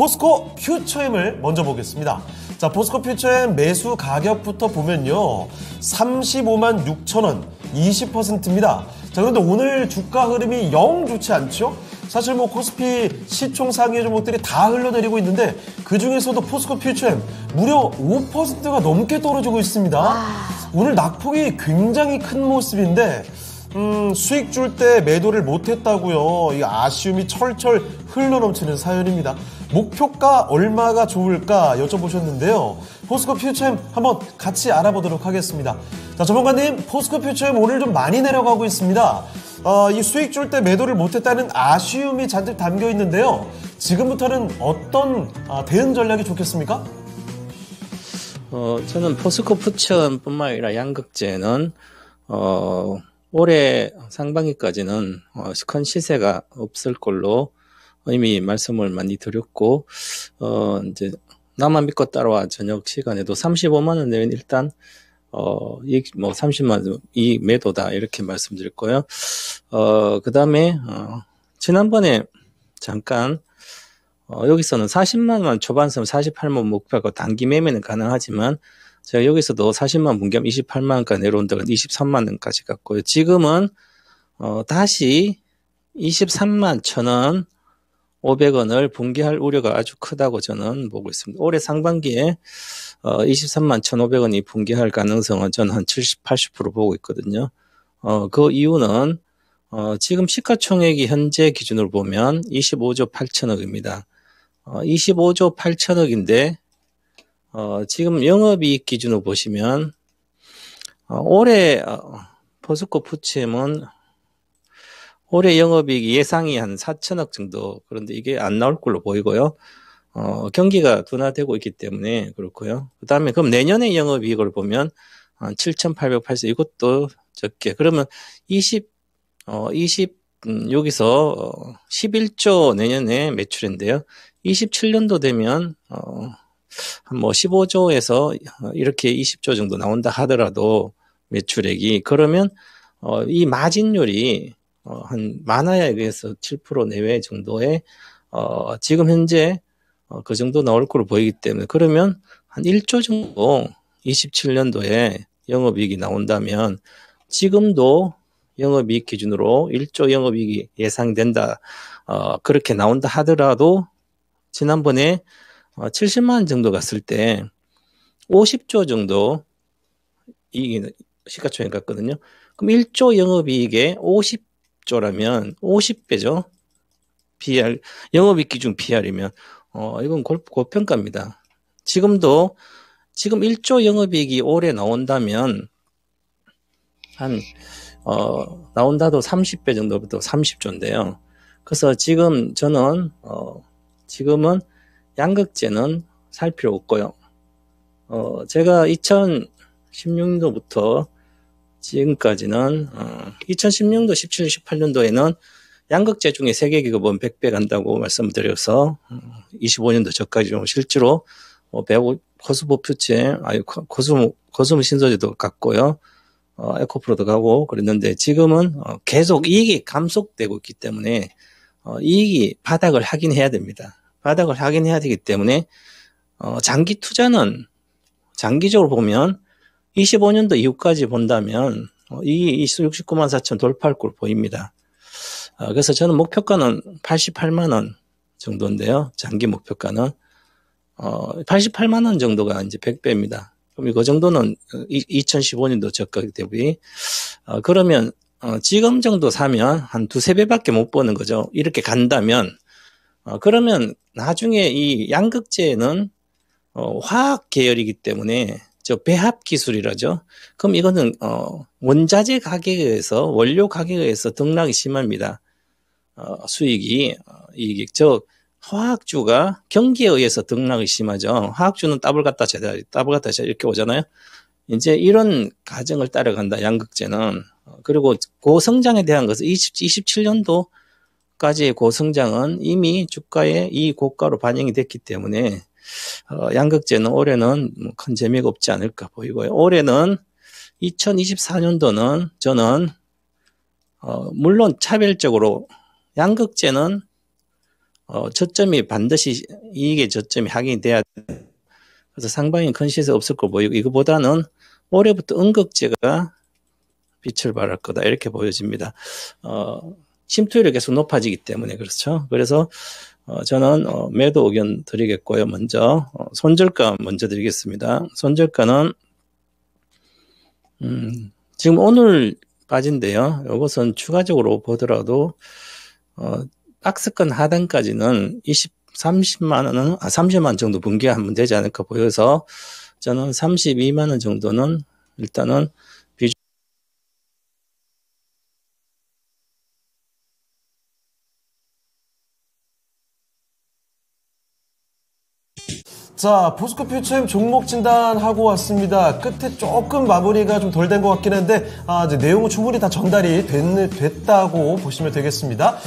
포스코 퓨처엠을 먼저 보겠습니다. 자, 보스코 퓨처엠 매수 가격부터 보면요. 35만 6천 원, 20%입니다. 자, 그런데 오늘 주가 흐름이 영 좋지 않죠? 사실 뭐 코스피 시총 상위의 종목들이 다 흘러내리고 있는데 그 중에서도 포스코 퓨처엠 무려 5%가 넘게 떨어지고 있습니다. 아. 오늘 낙폭이 굉장히 큰 모습인데 음, 수익 줄 때 매도를 못했다고요. 이 아쉬움이 철철 흘러넘치는 사연입니다. 목표가 얼마가 좋을까 여쭤보셨는데요. 포스코 퓨처엠 한번 같이 알아보도록 하겠습니다. 자, 전문가님, 포스코 퓨처엠 오늘 좀 많이 내려가고 있습니다. 어, 이 수익 줄 때 매도를 못했다는 아쉬움이 잔뜩 담겨 있는데요. 지금부터는 어떤 어, 대응 전략이 좋겠습니까? 어, 저는 포스코 퓨처엠뿐만 아니라 양극재는 어, 올해 상반기까지는 어, 큰 시세가 없을 걸로 이미 말씀을 많이 드렸고 어 이제 나만 믿고 따라와 저녁 시간에도 35만 원 내면 일단 어, 이뭐 30만 원이 매도다 이렇게 말씀드릴거예요 어, 그다음에 어, 지난번에 잠깐 어, 여기서는 40만 원 초반선 48만 원 목표고 하 단기 매매는 가능하지만 제가 여기서도 40만 분 문겸 28만 원까지 내려온다고 23만 원까지 갔고요. 지금은 어, 다시 23만 천원 500원을 붕괴할 우려가 아주 크다고 저는 보고 있습니다. 올해 상반기에 어, 23만 1,500원이 붕괴할 가능성은 저는 한 70, 80% 보고 있거든요. 어, 그 이유는 어, 지금 시가총액이 현재 기준으로 보면 25조 8천억입니다. 어, 25조 8천억인데 어, 지금 영업이익 기준으로 보시면 어, 올해 어, 포스코 푸침은 올해 영업이익 예상이 한 4천억 정도 그런데 이게 안 나올 걸로 보이고요. 어, 경기가 둔화되고 있기 때문에 그렇고요. 그 다음에 그럼 내년에 영업이익을 보면 7,880 이것도 적게 그러면 20 어, 20 음, 여기서 11조 어, 내년에 매출인데요. 27년도 되면 어, 뭐 15조에서 이렇게 20조 정도 나온다 하더라도 매출액이 그러면 어, 이 마진율이 어, 한 많아야 여기에서 7% 내외 정도의 어, 지금 현재 어, 그 정도 나올 걸로 보이기 때문에 그러면 한 1조 정도 27년도에 영업이익이 나온다면 지금도 영업이익 기준으로 1조 영업이익이 예상된다 어, 그렇게 나온다 하더라도 지난번에 어, 70만 원 정도 갔을 때 50조 정도 이익이 시가총액 같거든요 그럼 1조 영업이익에 50 조라면 50배죠. PR 영업이익 기준 PR이면 어 이건 고, 고평가입니다. 지금도 지금 1조 영업이익이 올해 나온다면 한 어, 나온다도 30배 정도부터 30조인데요. 그래서 지금 저는 어, 지금은 양극재는 살 필요 없고요. 어, 제가 2016년도부터 지금까지는 2 0 1 0년도 17, 18년도에는 양극재 중에 세계 기업은 100배 간다고 말씀드려서 25년도 어, 저까지 실제로 뭐 배우 코스모 퓨치, 아니 코스모 코스모 신소재도 갔고요. 어, 에코프로도 가고 그랬는데 지금은 계속 이익이 감속되고 있기 때문에 이익이 바닥을 하긴 해야 됩니다. 바닥을 하긴 해야 되기 때문에 장기 투자는 장기적으로 보면 25년도 이후까지 본다면 어, 이 69만 4천 돌파할걸 보입니다. 어, 그래서 저는 목표가는 88만 원 정도인데요. 장기 목표가는 88만 어, 원 정도가 이제 100배입니다. 그럼 그 정도는 2015년도 저가 대비 그러면 지금 정도 사면 한 두세 배밖에 못 버는 거죠. 이렇게 간다면 그러면 나중에 이 양극재는 화학 계열이기 때문에 저 배합 기술이라죠. 그럼 이거는 어 원자재 가격에 서 원료 가격에 서 등락이 심합니다. 어 수익이 어, 이익이 즉 화학주가 경기에 의해서 등락이 심하죠. 화학주는 따블 갔다 제다 따블 갔다 제다 이렇게 오잖아요. 이제 이런 가정을 따라간다 양극재는 어, 그리고 고성장에 대한 것은 20, 27년도까지의 고성장은 이미 주가에 이 고가로 반영이 됐기 때문에 어, 양극재는 올해는 뭐 큰 재미가 없지 않을까 보이고요. 올해는 2024년도는 저는 어, 물론 차별적으로 양극재는 어, 저점이 반드시 이익의 저점이 확인이 돼야 돼. 그래서 상방이 큰 시세 없을 거 보이고 이거보다는 올해부터 음극재가 빛을 발할 거다 이렇게 보여집니다. 어, 침투율이 계속 높아지기 때문에 그렇죠. 그래서 어, 저는 어, 매도 의견 드리겠고요. 먼저 어, 손절가 먼저 드리겠습니다. 손절가는 음, 지금 오늘 빠진데요. 이것은 추가적으로 보더라도 어, 박스권 하단까지는 20, 30만 원은 아 30만 정도 분기하면 되지 않을까 보여서 저는 32만 원 정도는 일단은 자, 포스코 퓨처엠 종목 진단하고 왔습니다. 끝에 조금 마무리가 좀 덜 된 것 같긴 한데, 아, 이제 내용은 충분히 다 전달이 됐, 됐다고 보시면 되겠습니다.